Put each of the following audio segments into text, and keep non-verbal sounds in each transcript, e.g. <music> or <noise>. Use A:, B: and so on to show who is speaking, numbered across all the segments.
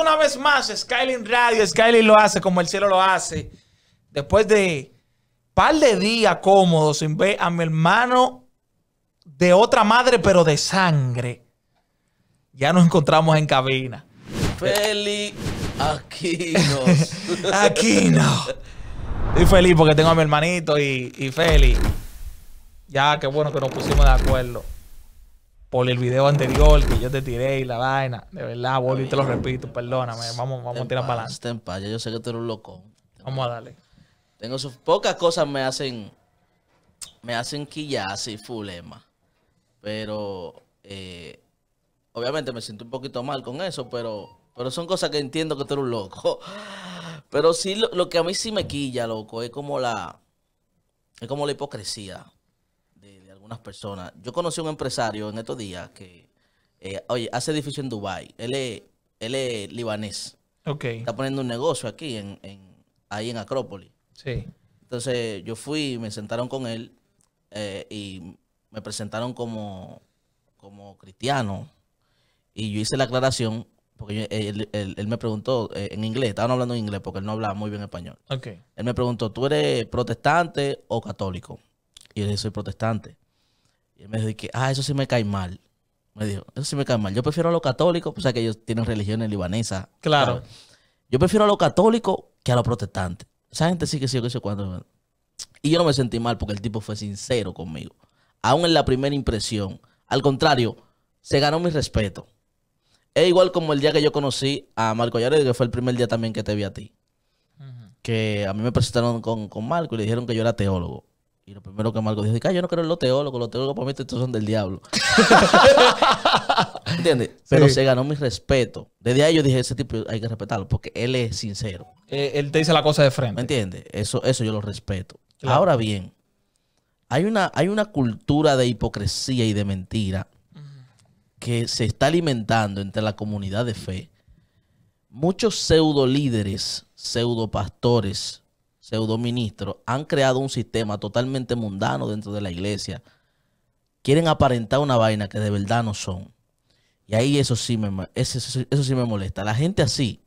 A: una vez más Skylin Skyline Radio. Skyline lo hace como el cielo lo hace. Después de par de días cómodos sin ver a mi hermano de otra madre, pero de sangre. Ya nos encontramos en cabina.
B: Feli Aquino.
A: <laughs> Aquino. Estoy feliz porque tengo a mi hermanito y, y Feli. Ya, qué bueno que nos pusimos de acuerdo por el video anterior que yo te tiré y la vaina. De verdad, y te lo repito, perdóname. Vamos, a tirar para adelante. yo sé que tú eres un loco. Vamos a darle.
B: Tengo sus pocas cosas me hacen me hacen quillar así fulema. Pero eh, obviamente me siento un poquito mal con eso, pero pero son cosas que entiendo que tú eres un loco. <laughs> Pero sí lo, lo que a mí sí me quilla, loco, es como la es como la hipocresía unas personas. Yo conocí a un empresario en estos días que, eh, oye, hace edificio en Dubái. Él es, él es libanés. Okay. Está poniendo un negocio aquí, en, ahí en Acrópolis. Sí. Entonces yo fui, me sentaron con él eh, y me presentaron como, como cristiano. Y yo hice la aclaración, porque él, me preguntó eh, en inglés, estaban hablando en inglés porque él no hablaba muy bien español. Okay. Él me preguntó, ¿tú eres protestante o católico? Y yo le dije, soy protestante. Y me dijo, que, ah, eso sí me cae mal. Me dijo, eso sí me cae mal. Yo prefiero a los católicos, pues, o sea que ellos tienen religiones libanesas. Claro. Yo prefiero a los católicos que a los protestantes. Esa gente sí que sí, que sé Y yo no me sentí mal porque el tipo fue sincero conmigo. Aún en la primera impresión. Al contrario, se ganó mi respeto. Es igual como el día que yo conocí a Marco Yared, que fue el primer día también que te vi a ti. Que a mí me presentaron con, con Marco y le dijeron que yo era teólogo. Y lo primero que Marco dijo, yo no creo en los teólogos, los teólogos para mí estos son del diablo. <laughs> ¿Entiendes? Pero se ganó mi respeto. Desde ahí yo dije, ese tipo hay que respetarlo porque él es sincero.
A: Eh, él te dice la cosa de frente. ¿Me entiendes?
B: Eso, eso yo lo respeto. Ahora bien, hay una, hay una cultura de hipocresía y de mentira que se está alimentando entre la comunidad de fe. Muchos pseudo líderes, pseudo pastores, ...seudoministros... han creado un sistema totalmente mundano dentro de la iglesia. Quieren aparentar una vaina que de verdad no son. Y ahí eso sí me, eso, sí me molesta. La gente así,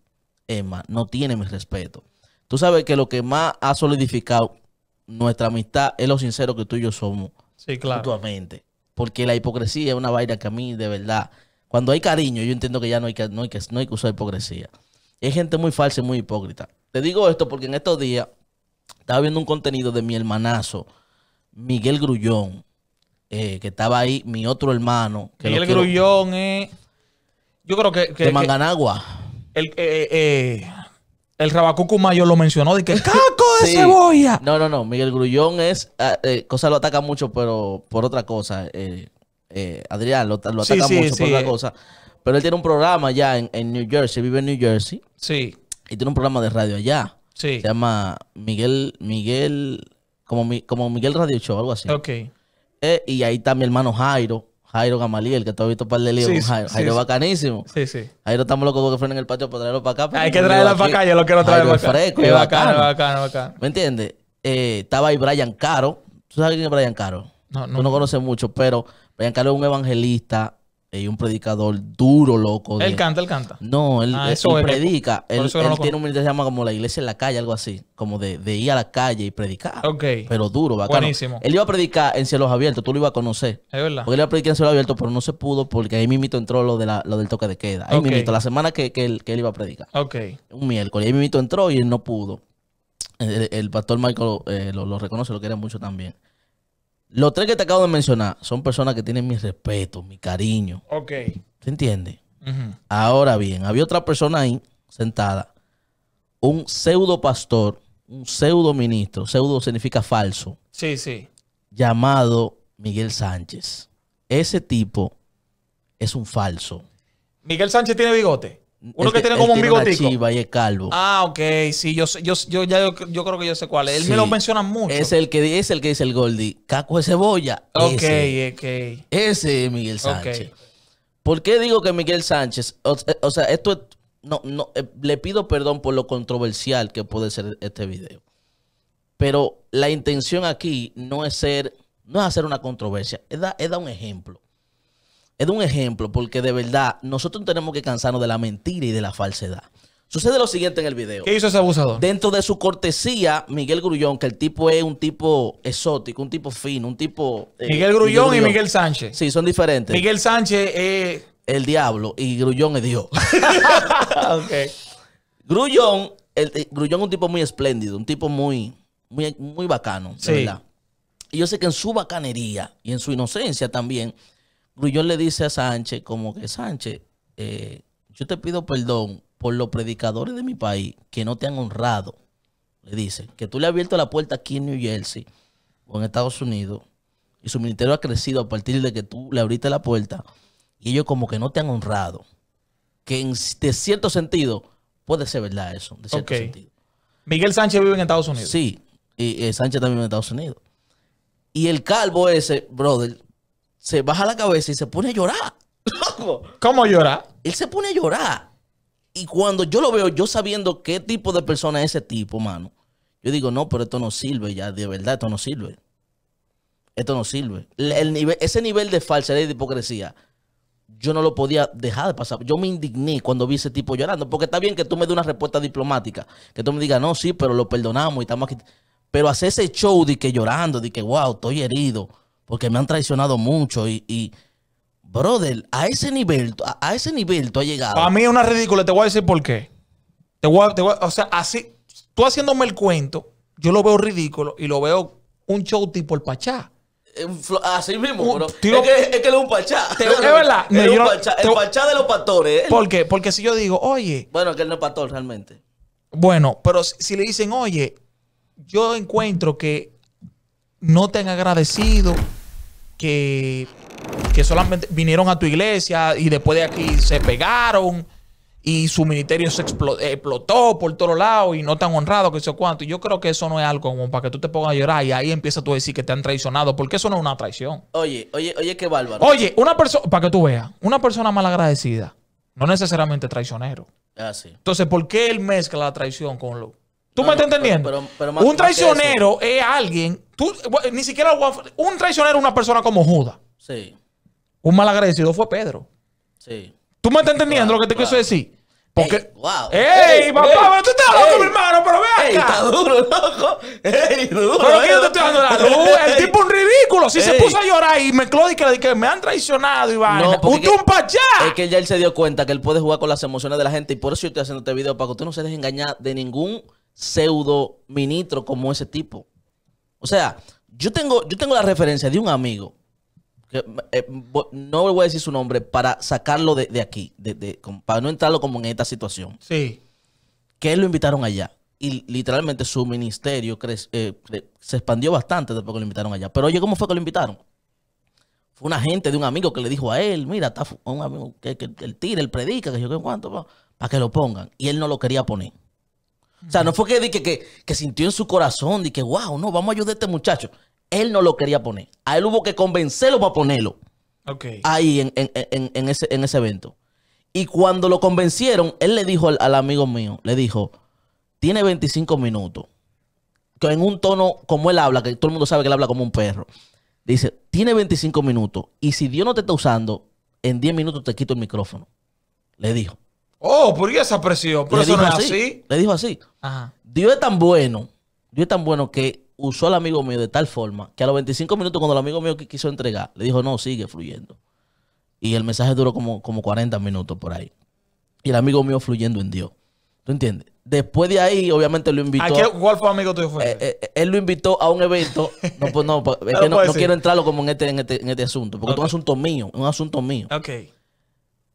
B: Emma, no tiene mi respeto. Tú sabes que lo que más ha solidificado nuestra amistad es lo sincero que tú y yo somos. Mutuamente. Porque la hipocresía es una vaina que a mí, de verdad, cuando hay cariño, yo entiendo que ya no hay que, no hay que, no hay que usar hipocresía. Hay gente muy falsa y muy hipócrita. Te digo esto porque en estos días estaba viendo un contenido de mi hermanazo, Miguel Grullón, eh, que estaba ahí, mi otro hermano. Miguel
A: Grullón es. yo creo que. de Manganagua. el, eh, eh, el Rabacucu Mayo lo mencionó, de que <laughs> caco de cebolla. No, no, no. Miguel Grullón es. Ah, eh, cosa lo
B: ataca mucho, pero por otra cosa. Adrián lo, ataca mucho por otra cosa. Pero él tiene un programa allá en, en New Jersey, vive en New Jersey. Sí. Y tiene un programa de radio allá. Sí. Se llama Miguel, Miguel, como, como Miguel Radio Show, algo así. Ok. Eh, y ahí está mi hermano Jairo, Jairo Gamaliel, que tú has visto un par de líos con Jairo. Sí, Jairo bacanísimo. Sí, sí. Jairo estamos locos porque en el patio para traerlo para acá. Hay que traerlo para acá, yo lo quiero traer para acá. fresco, es bacano, bacano, bacano, bacano. ¿Me entiendes? Eh, estaba ahí Brian Caro. ¿Tú sabes quién es Brian Caro? No, no. Tú no conoces mucho, pero Brian Caro es un evangelista y un predicador duro, loco. Él canta, él canta. No, él, ah, predica. Él, tiene un que se llama como la iglesia en la calle, algo así. Como de, ir a la calle y predicar. Ok. Pero duro, bacano. Buenísimo. Él iba a predicar en cielos abiertos, tú lo ibas a conocer. Es verdad. Porque él iba a predicar en cielos abiertos, pero no se pudo porque ahí mimito entró lo, de la, lo del toque de queda. Ahí mimito, la semana que, él, iba a predicar. Ok. Un miércoles. Ahí mimito entró y él no pudo. El, pastor Michael eh, lo reconoce, lo quiere mucho también. Los tres que te acabo de mencionar son personas que tienen mi respeto, mi cariño. Ok. ¿Se entiende? Ahora bien, había otra persona ahí sentada, un pseudo pastor, un pseudo ministro, pseudo significa falso. Sí, sí. Llamado Miguel Sánchez. Ese tipo es un falso.
A: Miguel Sánchez tiene bigote. Uno que, tiene como un bigotico. calvo. Ah, ok. Sí, yo, yo, creo que yo sé cuál es. Él me lo menciona mucho. Es
B: el que, es el que dice el Goldie. Caco de cebolla. Ok, ese. ok. Ese es Miguel Sánchez. ¿Por qué digo que Miguel Sánchez? O, eh, sea, esto es, no, eh, le pido perdón por lo controversial que puede ser este video. Pero la intención aquí no es ser, no es hacer una controversia, es dar un ejemplo es un ejemplo porque de verdad nosotros tenemos que cansarnos de la mentira y de la falsedad. Sucede lo siguiente en el video. ¿Qué hizo ese abusador? Dentro de su cortesía, Miguel Grullón, que el tipo es un tipo exótico, un tipo fino,
A: un tipo... Eh, Miguel, Grullón y Miguel Sánchez.
B: Sí, son diferentes. Miguel Sánchez es... El diablo y Grullón es Dios. <laughs> <laughs> Grullón, eh, Grullón es un tipo muy espléndido, un tipo muy, muy, muy bacano, de verdad. Y yo sé que en su bacanería y en su inocencia también Grullón le dice a Sánchez como que Sánchez, eh, yo te pido perdón por los predicadores de mi país que no te han honrado. Le dice que tú le has abierto la puerta aquí en New Jersey o en Estados Unidos y su ministerio ha crecido a partir de que tú le abriste la puerta y ellos como que no te han honrado. Que en, cierto sentido puede ser verdad eso, de cierto sentido. Miguel Sánchez vive en Estados Unidos. Sí, y, y Sánchez también vive en Estados Unidos. Y el calvo ese, brother, se baja la cabeza y se pone a llorar. ¿Cómo llorar? Él se pone a llorar. Y cuando yo lo veo, yo sabiendo qué tipo de persona es ese tipo, mano, yo digo, no, pero esto no sirve ya, de verdad, esto no sirve. Esto no sirve. El, ese nivel de falsedad y de hipocresía, yo no lo podía dejar de pasar. Yo me indigné cuando vi ese tipo llorando, porque está bien que tú me des una respuesta diplomática, que tú me digas, no, sí, pero lo perdonamos y estamos aquí. Pero hacer ese show de que llorando, de que, wow, estoy herido porque me han traicionado mucho y, brother, a ese nivel, a,
A: ese nivel tú has llegado. Para mí es una ridícula, te voy a decir por qué. Te voy a, te o sea, así, tú haciéndome el cuento, yo lo veo ridículo y lo veo un show tipo el Pachá.
B: Así mismo, bro. es, que, es él es un pachá. es verdad. un pachá, el pachá de los
A: pastores. ¿Por qué? Porque si yo digo, oye. Bueno, que él no es pastor realmente. Bueno, pero si le dicen, oye, yo encuentro que no te han agradecido, que, solamente vinieron a tu iglesia y después de aquí se pegaron y su ministerio se explotó por todos lados y no tan honrado que sé cuánto. Yo creo que eso no es algo como para que tú te pongas a llorar y ahí empiezas tú a decir que te han traicionado, porque eso no es una traición. Oye, oye, oye, qué bárbaro. Oye, una persona, para que tú veas, una persona malagradecida, no necesariamente traicionero. Ah, sí. Entonces, ¿por qué él mezcla la traición con lo, ¿Tú me estás entendiendo? un traicionero es alguien. Tú, ni siquiera. Un traicionero es una persona como Judas. Sí. Un malagradecido fue Pedro. Sí. ¿Tú me estás entendiendo lo que te claro. quiso decir? Porque. ¡Ey, wow. ey, papá! pero tú estás loco, mi hermano, pero ve acá. está duro, loco. ¡Ey, duro! Pero que yo eh. te estoy dando la luz. <laughs> El tipo un ridículo. Si se puso a llorar y mezcló y que, que me han traicionado y va. No, ¡Un para Es que ya
B: él se dio cuenta que él puede jugar con las emociones de la gente y por eso yo estoy haciendo este video, para que tú no se dejes engañar de ningún pseudo ministro como ese tipo. O sea, yo tengo, yo tengo la referencia de un amigo, que, eh, no voy a decir su nombre, para sacarlo de, aquí, de, de, para no entrarlo como en esta situación. Sí. Que él lo invitaron allá. Y literalmente su ministerio eh, se expandió bastante después que lo invitaron allá. Pero oye, ¿cómo fue que lo invitaron? Fue un agente de un amigo que le dijo a él, mira, está un amigo que, el que él tira, él predica, que yo qué cuánto, para que lo pongan. Y él no lo quería poner. O sea, no fue que, que, que, sintió en su corazón, de que, wow, no, vamos a ayudar a este muchacho. Él no lo quería poner. A él hubo que convencerlo para ponerlo. Okay. Ahí en, ese, en ese evento. Y cuando lo convencieron, él le dijo al, al, amigo mío, le dijo, tiene 25 minutos. Que en un tono como él habla, que todo el mundo sabe que él habla como un perro. Dice, tiene 25 minutos. Y si Dios no te está usando, en 10 minutos te quito el micrófono. Le dijo.
A: Oh, ¿por qué esa presión? Pero eso no es así, Le dijo así. Ajá.
B: Dios es tan bueno, Dios es tan bueno que usó al amigo mío de tal forma que a los 25 minutos cuando el amigo mío quiso entregar, le dijo, no, sigue fluyendo. Y el mensaje duró como, como 40 minutos por ahí. Y el amigo mío fluyendo en Dios. ¿Tú entiendes? Después de ahí, obviamente lo invitó. ¿A qué, ¿Cuál fue amigo tuyo? Fue? Eh, eh, eh, él lo invitó a un evento. <laughs> No, pues no, pues, no, quiero entrarlo como en este, en este, en este asunto, porque es un asunto mío, es un asunto mío. Ok.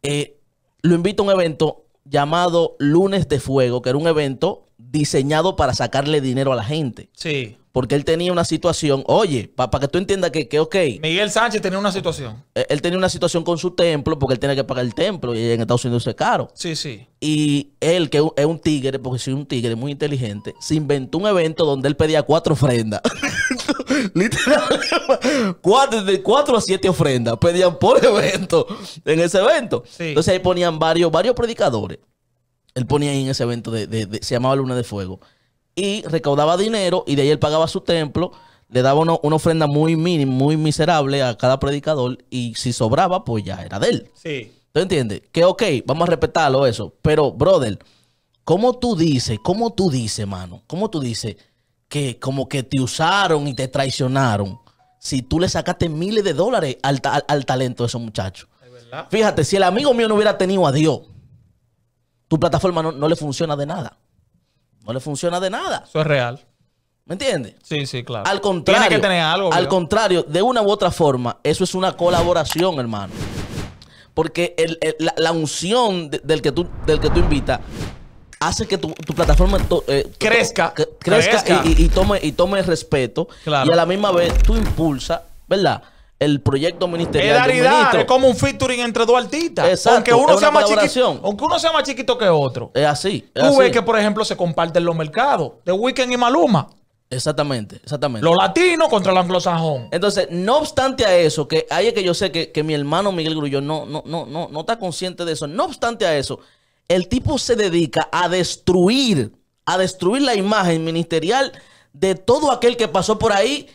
B: Eh, lo invito a un evento llamado Lunes de Fuego, que era un evento diseñado para sacarle dinero a la gente. Sí. Porque él tenía una situación, oye, para que tú entiendas
A: que, que, ok. Miguel Sánchez tenía una situación.
B: Eh, él, tenía una situación con su templo porque él tenía que pagar el templo y en Estados Unidos es caro. Sí, sí. Y él, que es un tigre, porque soy un tigre muy inteligente, se inventó un evento donde él pedía cuatro ofrendas. <laughs> <laughs> Literalmente, de cuatro a siete ofrendas pedían por evento. En ese evento. Entonces ahí ponían varios, varios predicadores. Él ponía ahí en ese evento de, se llamaba Luna de Fuego. Y recaudaba dinero y de ahí él pagaba su templo. Le daba una ofrenda muy muy miserable a cada predicador. Y si sobraba, pues ya era de él. Sí. ¿Tú entiendes? Que ok, vamos a respetarlo eso. Pero, brother, ¿cómo tú dices, cómo tú dices, mano? ¿Cómo tú dices? que como que te usaron y te traicionaron si tú le sacaste miles de dólares al, talento de esos muchachos? Fíjate, si el amigo mío no hubiera tenido a Dios, tu plataforma no, le funciona de nada. No le funciona de nada. Eso es real. ¿Me entiendes? Sí, sí, claro. Al contrario, que tener al contrario, de una u otra forma, eso es una colaboración, hermano. Porque la, unción del, que tú, del que tú invitas hace que tu, plataforma crezca, crezca, Y, tome, respeto. Y a la misma vez tú impulsas,
A: ¿verdad? el proyecto ministerial. es como un featuring entre dos artistas. aunque uno, sea más chiquito, uno que otro. Es así. tú ves que, por ejemplo, se comparten los mercados de Weekend y Maluma. Exactamente, exactamente. Los latinos contra el anglosajón. Entonces,
B: no obstante a eso, que hay que yo sé que, mi hermano Miguel Grullón no, no, no, no, no está consciente de eso. No obstante a eso, el tipo se dedica a destruir, a destruir la imagen ministerial de todo aquel que pasó por ahí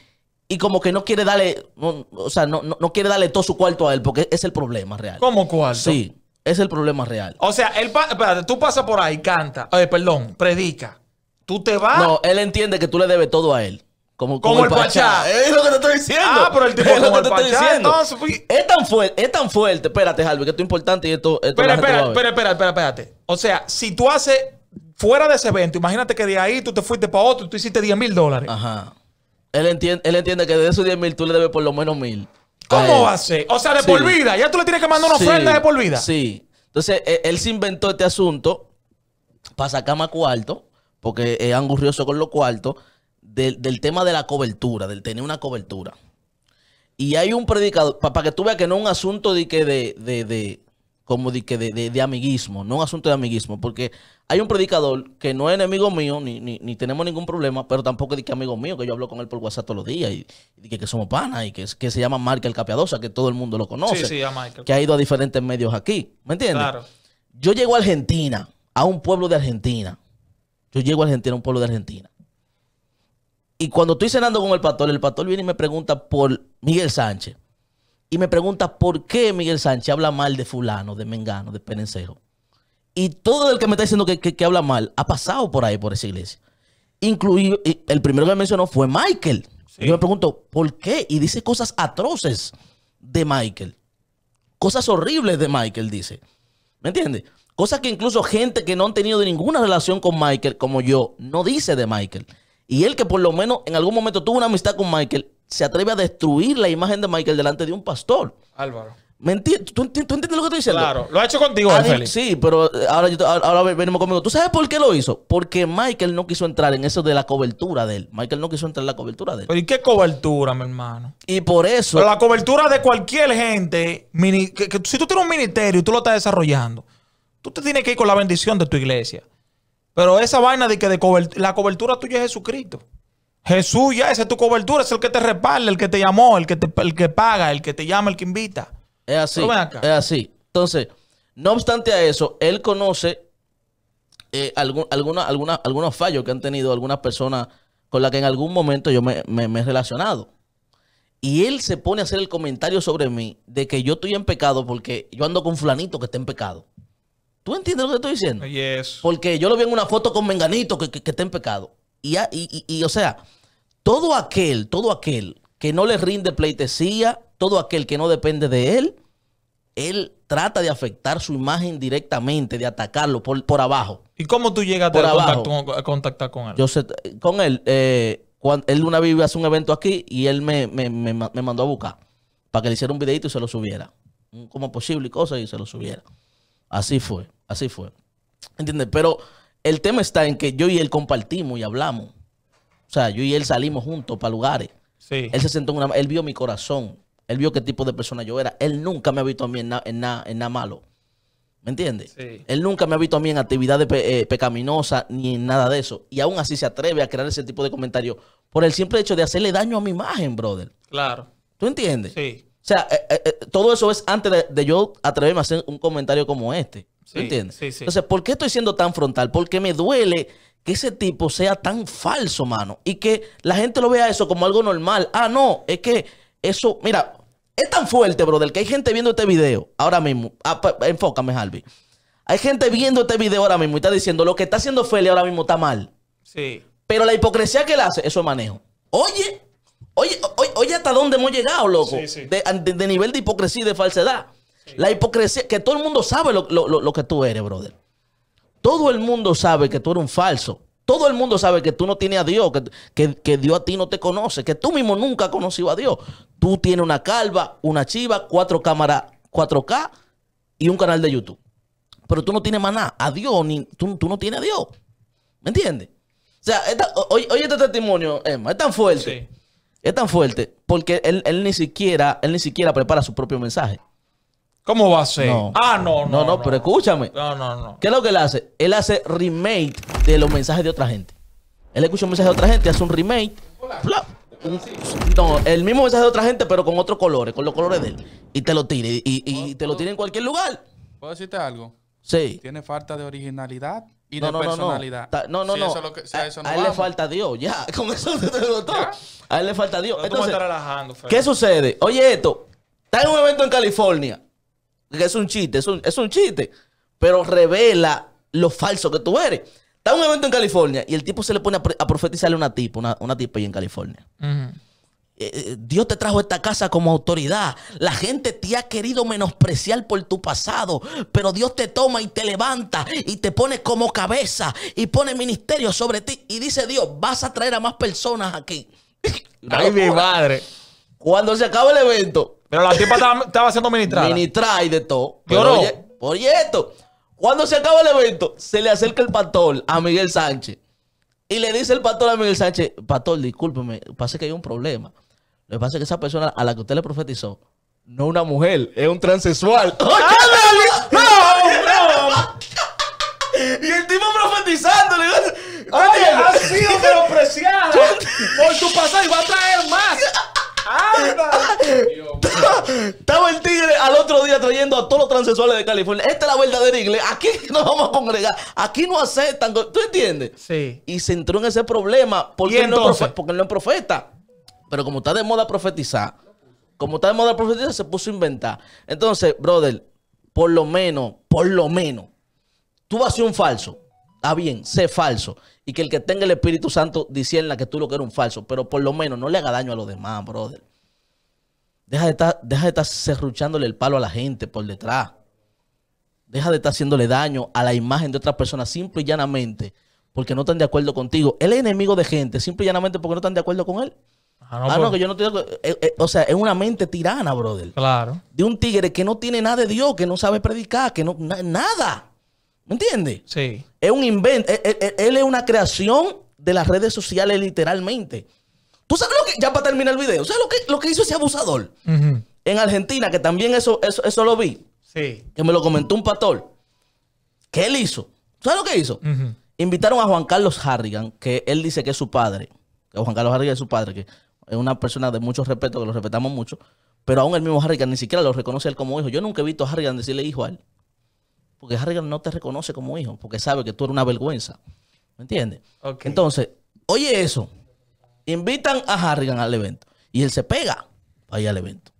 B: y como que no quiere darle, o sea, no, quiere darle todo su cuarto a él, porque es el problema real. ¿Cómo cuarto? Sí, es
A: el problema real. O sea, él tú pasas por ahí, canta, eh, perdón, predica. Tú te vas. No, él entiende que tú le debes todo a él. Como, como, el, Pachá. Es lo que te estoy diciendo. Ah, pero el es lo te estoy diciendo. es, tan fuerte, es tan fuerte. Espérate, Jalvin, que esto es importante y esto. espera, espera, espera, espérate. O sea, si tú haces fuera de ese evento, imagínate que de ahí tú te fuiste para otro y tú hiciste 10 mil dólares. Ajá. Él entiende, él entiende que de esos 10 mil tú le debes
B: por lo menos mil. ¿Cómo va a ser? O sea, de por vida. Ya tú le tienes que mandar una ofrenda de por vida. Sí. Entonces, e-, él, se inventó este asunto para sacar más cuarto, porque es angurrioso con los cuartos del, tema de la cobertura, del tener una cobertura. Y hay un predicador, para que tú veas que no es un asunto de que de, como de de, amiguismo, no un asunto de amiguismo, porque hay un predicador que no es enemigo mío, ni, tenemos ningún problema, pero tampoco es amigo mío, que yo hablo con él por WhatsApp todos los días, y, que, somos panas, y que, que se llama Michael el que todo el mundo lo conoce, sí, que ha ido a diferentes medios aquí, ¿me entiendes? Yo llego a Argentina, a un pueblo de Argentina, yo llego a Argentina, a un pueblo de Argentina, y cuando estoy cenando con el pastor, el pastor viene y me pregunta por Miguel Sánchez. Y me pregunta por qué Miguel Sánchez habla mal de fulano, de Mengano, de penensejo. Y todo el que me está diciendo que, habla mal ha pasado por ahí, por esa iglesia. Incluido, el primero que me mencionó fue Michael. Yo me pregunto, ¿por qué? Y dice cosas atroces de Michael. Cosas horribles de Michael, dice. ¿Me entiendes? Cosas que incluso gente que no han tenido ninguna relación con Michael, como yo, no dice de Michael. Y él que por lo menos en algún momento tuvo una amistad con Michael, se atreve a destruir la imagen de Michael delante de un pastor. Álvaro. ¿Tú, entiendes lo que estoy diciendo? Claro, lo ha hecho contigo, Ángel. Sí, pero eh, ahora, venimos conmigo. ¿Tú sabes por qué lo hizo? Porque Michael no quiso entrar en eso de la cobertura de él. Michael no quiso entrar en la cobertura de él. y qué cobertura, mi hermano?
A: Y por eso. la cobertura de cualquier gente, si tú tienes un ministerio y tú lo estás desarrollando, tú te tienes que ir con la bendición de tu iglesia. Pero esa vaina de que la cobertura tuya es Jesucristo. Jesús ya, esa es tu cobertura, es el que te respalda, el que te llamó, el que, te, el que paga, el que te llama, el que invita. Es
B: así. Es así. Entonces, no obstante a eso, él conoce eh, alguna, alguna, algunos fallos que han tenido algunas personas con las que en algún momento yo me, me, me he relacionado. Y él se pone a hacer el comentario sobre mí de que yo estoy en pecado porque yo ando con flanito que está en pecado. ¿Tú entiendes lo que estoy diciendo? Porque yo lo vi en una foto con Menganito que, que, está en pecado. Ah, y, y, o sea, todo aquel, todo aquel que no le rinde pleitesía, todo aquel que no depende de él, él trata de afectar su imagen directamente, de atacarlo por, por abajo.
A: ¿Y cómo tú llegaste a, contactar con él? Yo sé,
B: con él, eh, cuando, él una vez hizo un evento aquí y él me, mandó a buscar para que le hiciera un videito y se lo subiera. Como posible cosa y se lo subiera. Así fue, así fue. ¿Entiendes? Pero el tema está en que yo y él compartimos y hablamos. O sea, yo y él salimos juntos para lugares. Sí. Él se sentó en una... Él vio mi corazón. Él vio qué tipo de persona yo era. Él nunca me ha visto a mí en nada malo. ¿Me entiendes? Sí. Él nunca me ha visto a mí en actividades eh, pecaminosas ni en nada de eso. Y aún así se atreve a crear ese tipo de comentarios por el simple hecho de hacerle daño a mi imagen, brother. Claro. ¿Tú entiendes? Sí. O sea, eh, eh, eh, todo eso es antes de, yo atreverme a hacer un comentario como este. ¿Entiendes? Entonces, ¿por qué estoy siendo tan frontal? Porque me duele que ese tipo sea tan falso, mano. Y que la gente lo vea eso como algo normal. Ah, no, es que eso, mira, es tan fuerte, brother, que hay gente viendo este video ahora mismo. Ah, enfócame, Harvey. Hay gente viendo este video ahora mismo y está diciendo lo que está haciendo Feli ahora mismo está mal. Sí. Pero la hipocresía que él hace, eso es manejo. Oye, Oye, hasta dónde hemos llegado, loco. De, nivel de hipocresía y de falsedad. La hipocresía, que todo el mundo sabe lo, que tú eres, brother. Todo el mundo sabe que tú eres un falso. Todo el mundo sabe que tú no tienes a Dios, que, que, que Dios a ti no te conoce, que tú mismo nunca has conocido a Dios. Tú tienes una calva, una chiva, cuatro cámaras 4K y un canal de YouTube. Pero tú no tienes más nada. A Dios, ni, tú, tú no tienes a Dios. ¿Me entiendes? O sea, oye, oye, este testimonio, Emma, es tan fuerte. Es tan fuerte porque él, ni siquiera, él ni siquiera prepara su propio mensaje. ¿Cómo va a ser? Ah, no, no. No, no, pero escúchame.
A: No, no, no.
B: ¿Qué es lo que él hace? Él hace remake de los mensajes de otra gente. Él escucha un mensaje de otra gente, hace un remake. no, el mismo mensaje de otra gente, pero con otros colores, con los colores de él. Y te lo tira y te lo tira en cualquier lugar.
A: ¿Puedo decirte algo? Sí. Tiene falta de originalidad y no, no, personalidad. No, no, no. no. a, él le falta
B: Dios, ya. Con eso te A él le falta Dios. Entonces, ¿Qué sucede? Oye, esto. Está en un evento en California. Que es un chiste, es un, es chiste. Pero revela lo falso que tú eres. Está en un evento en California y el tipo se le pone a, profetizarle una tipa, una, tipa ahí en California. Ajá eh, eh, Dios te trajo esta casa como autoridad. La gente te ha querido menospreciar por tu pasado, pero Dios te toma y te levanta y te pone como cabeza y pone ministerio sobre ti. Y dice Dios, vas a traer a más personas aquí. <laughs>
A: Ay, mi madre. Cuando se acaba el evento. Pero la tipa estaba, haciendo ministrada. Ministrada y de todo. Pero
B: esto. Cuando se acaba el evento, se le acerca el pastor a Miguel Sánchez. Y le dice el pastor a Miguel Sánchez, pastor, discúlpeme, pasa que hay un problema. Lo que pasa es que esa persona a la que usted le profetizó, no es una mujer, es un transexual. <laughs> ¡No,
A: Y el tipo profetizándole. ¡Oye, has sido <laughs> menospreciada por tu pasado y va a traer más!
B: Estaba el tigre al otro día trayendo a todos los transexuales de California. Esta es la verdadera iglesia. Aquí <laughs> nos vamos a congregar. Aquí no aceptan. ¿Tú entiendes? Sí. Y se entró en ese problema porque, no es porque no es profeta. Pero como está de moda profetizar, como está de moda profetizar, se puso a inventar. Entonces, brother, por lo menos, por lo menos, tú vas a ser un falso. Está bien, sé falso. Y que el que tenga el Espíritu Santo diciendo que tú lo que eres un falso. Pero por lo menos no le haga daño a los demás, brother. Deja de estar, deja de estar serruchándole el palo a la gente por detrás. Deja de estar haciéndole daño a la imagen de otras personas simple y llanamente porque no están de acuerdo contigo. Él es enemigo de gente simple y llanamente porque no están de acuerdo con él. Ah, no, ah, que yo no tengo eh, eh, o sea, es una mente tirana, brother. Claro. De un tigre que no tiene nada de Dios, que no sabe predicar, que no. nada. ¿Me entiendes? Sí. Es un invento. Eh, él, es una creación de las redes sociales, literalmente. ¿Tú sabes lo que.? Ya para terminar el video. ¿Sabes lo que, lo que hizo ese abusador?
A: En
B: Argentina, que también eso, eso, lo vi. Sí. Que me lo comentó un pastor. ¿Qué él hizo? ¿Sabes lo que hizo? Invitaron a Juan Carlos Harrigan, que él dice que es su padre. Juan Carlos Harrigan es su padre. Que es una persona de mucho respeto, que lo respetamos mucho, pero aún el mismo Harrigan ni siquiera lo reconoce él como hijo. Yo nunca he visto a Harrigan decirle hijo a él, porque Harrigan no te reconoce como hijo, porque sabe que tú eres una vergüenza. ¿Me entiendes? Entonces, oye eso, invitan a Harrigan al evento y él se pega ahí al evento.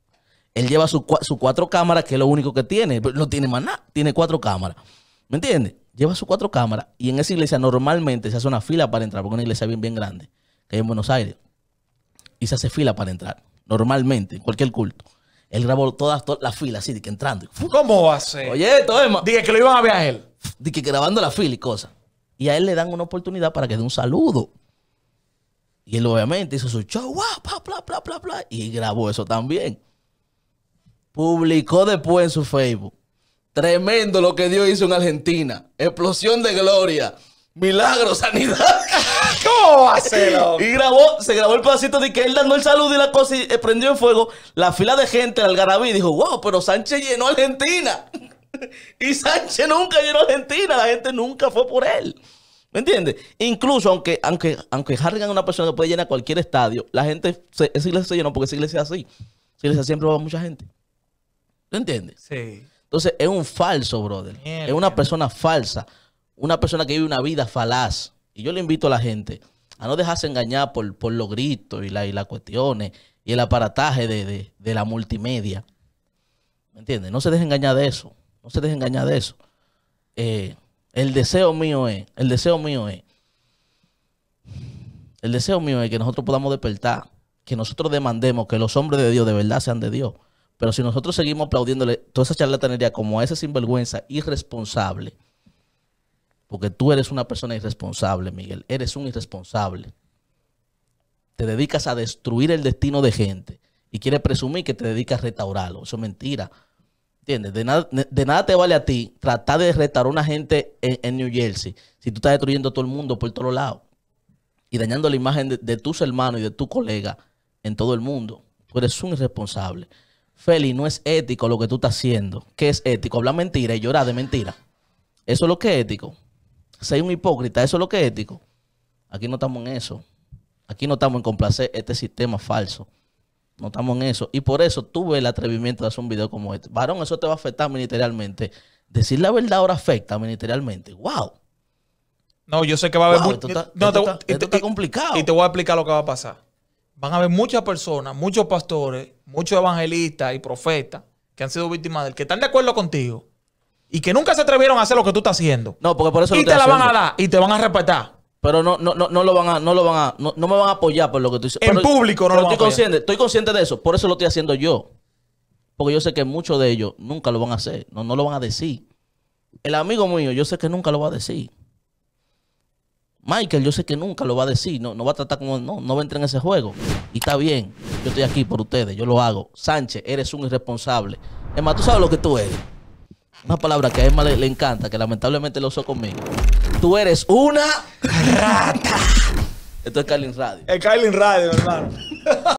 B: Él lleva sus cuatro cámaras, que es lo único que tiene, no tiene más nada, tiene cuatro cámaras. ¿Me entiendes? Lleva sus cuatro cámaras y en esa iglesia normalmente se hace una fila para entrar, porque es una iglesia bien, bien grande, que hay en Buenos Aires y se hace fila para entrar. Normalmente, en cualquier culto. Él grabó todas, las filas así, de que entrando. ¿Cómo va a ser? Oye, todo es Dije que lo iban a ver a él. Dije que grabando la fila y cosas. Y a él le dan una oportunidad para que dé un saludo. Y él obviamente hizo su show, bla, bla, bla, bla, y grabó eso también. Publicó después en su Facebook. Tremendo lo que Dios hizo en Argentina. Explosión de gloria. Milagro, sanidad. <laughs>
A: ¡Oh! Y
B: grabó, se grabó el pedacito de que él dando el saludo y la cosa y eh, prendió en fuego. La fila de gente, el algarabí, dijo, wow, pero Sánchez llenó Argentina. <laughs> y Sánchez nunca llenó Argentina, la gente nunca fue por él. ¿Me entiendes? Incluso, aunque, aunque, aunque Harrigan es una persona que puede llenar cualquier estadio, la gente, se, esa iglesia se llenó porque esa iglesia es así. Esa iglesia siempre va a mucha gente. ¿Me entiendes? Sí. Entonces, es un falso, brother. Es una persona falsa. Una persona que vive una vida falaz. Y yo le invito a la gente a no dejarse engañar por, por los gritos y, la, y las cuestiones y el aparataje de, la multimedia. ¿Me entiendes? No se dejen engañar de eso. No se dejen engañar de eso. Eh, el deseo mío es, el deseo mío es, el deseo mío es que nosotros podamos despertar, que nosotros demandemos que los hombres de Dios de verdad sean de Dios. Pero si nosotros seguimos aplaudiéndole toda esa charlatanería como a ese sinvergüenza irresponsable, porque tú eres una persona irresponsable, Miguel. Eres un irresponsable. Te dedicas a destruir el destino de gente y quieres presumir que te dedicas a restaurarlo. Eso es mentira. ¿Entiendes? De nada, te vale a ti tratar de restaurar a una gente en, New Jersey si tú estás destruyendo todo el mundo por todos lados y dañando la imagen de, tus hermanos y de tu colega en todo el mundo. Tú eres un irresponsable. Feli, no es ético lo que tú estás haciendo. ¿Qué es ético? Hablar mentira y llorar de mentira. Eso es lo que es ético. Soy un hipócrita, eso es lo que es ético. Aquí no estamos en eso. Aquí no estamos en complacer este sistema falso. No estamos en eso. Y por eso tuve el atrevimiento de hacer un video como este. Varón, eso te va a afectar ministerialmente. Decir la verdad
A: ahora afecta ministerialmente. ¡Wow! No, yo sé que va a haber. Wow, esto, está, complicado. Y te voy a explicar lo que va a pasar. Van a haber muchas personas, muchos pastores, muchos evangelistas y profetas que han sido víctimas del que están de acuerdo contigo, y que nunca se atrevieron a hacer lo que tú estás haciendo. No, porque por eso y te la van a dar y te van a respetar. Pero no, no, no, no lo van
B: a, no lo van a, no, me van a apoyar por lo que tú dices. En público no lo estoy consciente, estoy consciente de eso, por eso lo estoy haciendo yo. Porque yo sé que muchos de ellos nunca lo van a hacer, no, no lo van a decir. El amigo mío, yo sé que nunca lo va a decir. Michael, yo sé que nunca lo va a decir, no, no va a tratar como, no, no va a entrar en ese juego. Y está bien, yo estoy aquí por ustedes, yo lo hago. Sánchez, eres un irresponsable. Es más, tú sabes lo que tú eres una palabra que a Emma le, encanta, que lamentablemente lo usó conmigo. Tú eres una rata. Esto es Carlin Radio.
A: Es Carlin Radio, hermano.